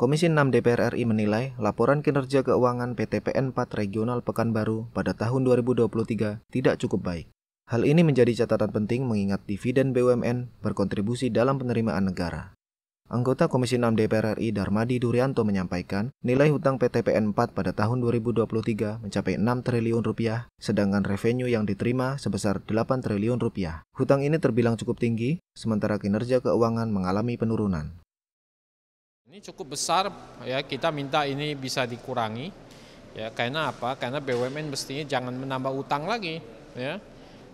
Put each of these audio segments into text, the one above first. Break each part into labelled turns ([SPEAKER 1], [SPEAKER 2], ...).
[SPEAKER 1] Komisi 6 DPR RI menilai laporan kinerja keuangan PTPN 4 Regional Pekanbaru pada tahun 2023 tidak cukup baik. Hal ini menjadi catatan penting mengingat dividen BUMN berkontribusi dalam penerimaan negara. Anggota Komisi 6 DPR RI Darmadi Durianto menyampaikan, nilai hutang PTPN 4 pada tahun 2023 mencapai 6 triliun rupiah, sedangkan revenue yang diterima sebesar 8 triliun rupiah. Hutang ini terbilang cukup tinggi, sementara kinerja keuangan mengalami penurunan.
[SPEAKER 2] Ini cukup besar ya kita minta ini bisa dikurangi ya karena apa? Karena BUMN mestinya jangan menambah utang lagi ya.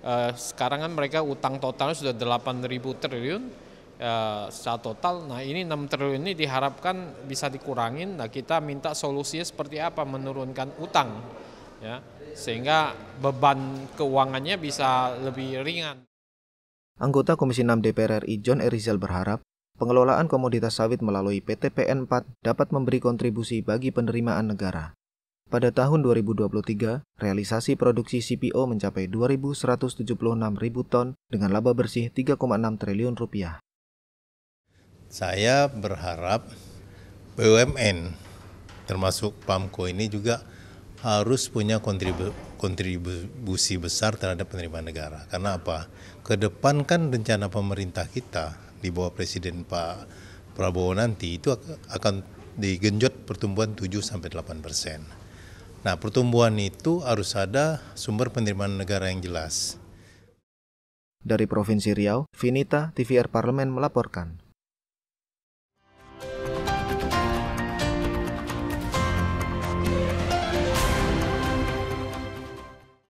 [SPEAKER 2] Eh, sekarang kan mereka utang totalnya sudah 8.000 triliun eh, secara total. Nah ini 6 triliun ini diharapkan bisa dikurangin. Nah kita minta solusinya seperti apa? Menurunkan utang ya sehingga beban keuangannya bisa lebih ringan.
[SPEAKER 1] Anggota Komisi 6 DPR RI John Erizal berharap pengelolaan komoditas sawit melalui PT pn 4 dapat memberi kontribusi bagi penerimaan negara. Pada tahun 2023, realisasi produksi CPO mencapai 2.176 ribu ton dengan laba bersih 3,6 triliun
[SPEAKER 3] rupiah. Saya berharap BUMN termasuk PAMKO ini juga harus punya kontribu kontribusi besar terhadap penerimaan negara. Karena apa? Kedepankan rencana pemerintah kita di bawah Presiden Pak Prabowo nanti itu akan digenjot pertumbuhan 7 sampai 8 persen. Nah pertumbuhan itu harus ada sumber penerimaan negara yang jelas. Dari Provinsi Riau, Vinita
[SPEAKER 1] TVR Parlemen melaporkan.